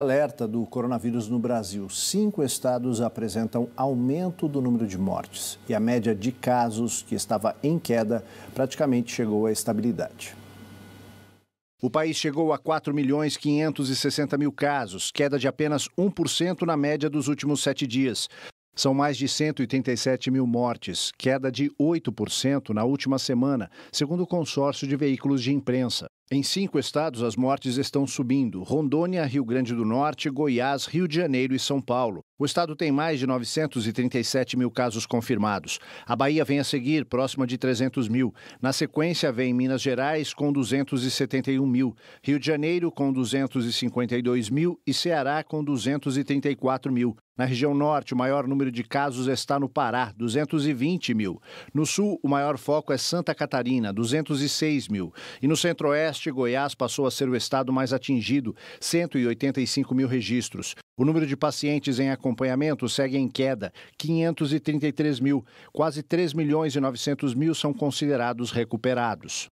Alerta do coronavírus no Brasil. Cinco estados apresentam aumento do número de mortes e a média de casos, que estava em queda, praticamente chegou à estabilidade. O país chegou a 4 milhões 560 mil casos, queda de apenas 1% na média dos últimos sete dias. São mais de 187 mil mortes, queda de 8% na última semana, segundo o consórcio de veículos de imprensa. Em cinco estados, as mortes estão subindo: Rondônia, Rio Grande do Norte, Goiás, Rio de Janeiro e São Paulo. O estado tem mais de 937 mil casos confirmados. A Bahia vem a seguir, próxima de 300 mil. Na sequência, vem Minas Gerais, com 271 mil. Rio de Janeiro, com 252 mil. E Ceará, com 234 mil. Na região norte, o maior número de casos está no Pará, 220 mil. No sul, o maior foco é Santa Catarina, 206 mil. E no centro-oeste, Oeste, Goiás passou a ser o estado mais atingido, 185 mil registros. O número de pacientes em acompanhamento segue em queda, 533 mil. Quase 3 milhões e 900 mil são considerados recuperados.